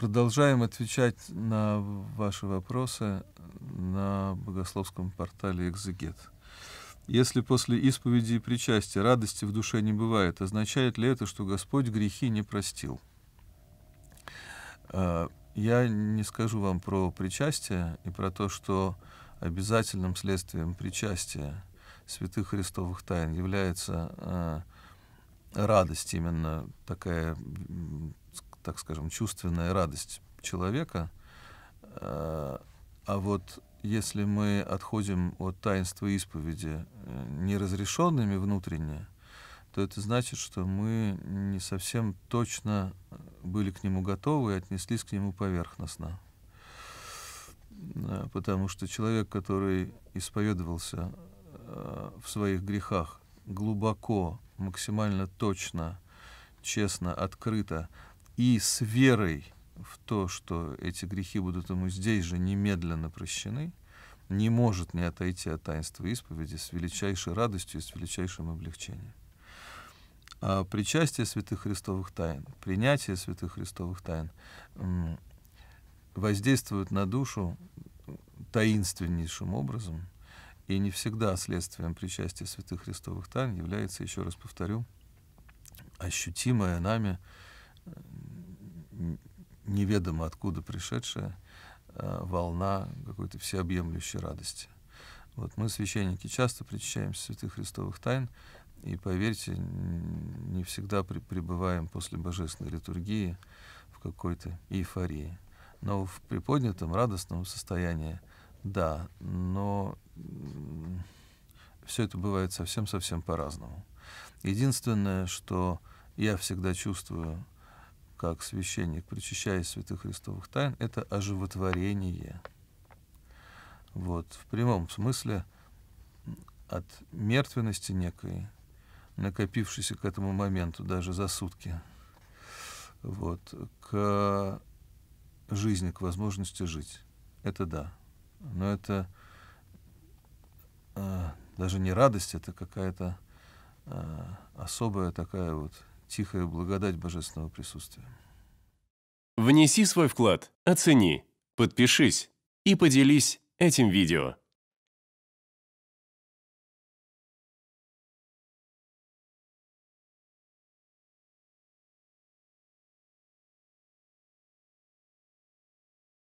Продолжаем отвечать на ваши вопросы на богословском портале «Экзегет». Если после исповеди и причастия радости в душе не бывает, означает ли это, что Господь грехи не простил? Э, я не скажу вам про причастие и про то, что обязательным следствием причастия святых христовых тайн является э, радость именно такая так скажем, чувственная радость человека. А, а вот если мы отходим от таинства исповеди э, неразрешенными внутренне, то это значит, что мы не совсем точно э, были к нему готовы и отнеслись к нему поверхностно. Э, потому что человек, который исповедовался в своих грехах глубоко, максимально точно, честно, открыто, и с верой в то, что эти грехи будут ему здесь же немедленно прощены, не может не отойти от таинства исповеди с величайшей радостью и с величайшим облегчением. А причастие святых христовых тайн, принятие святых христовых тайн воздействует на душу таинственнейшим образом, и не всегда следствием причастия святых христовых тайн является, еще раз повторю, ощутимое нами неведомо откуда пришедшая э, волна какой-то всеобъемлющей радости. Вот мы, священники, часто причащаемся святых христовых тайн, и, поверьте, не всегда при, пребываем после божественной литургии в какой-то эйфории. Но в приподнятом, радостном состоянии, да, но все это бывает совсем-совсем по-разному. Единственное, что я всегда чувствую как священник, причащаясь святых христовых тайн, это оживотворение. Вот, в прямом смысле от мертвенности некой, накопившейся к этому моменту, даже за сутки, вот, к жизни, к возможности жить. Это да. Но это э, даже не радость, это какая-то э, особая такая вот тихая благодать божественного присутствия. Внеси свой вклад, оцени, подпишись и поделись этим видео.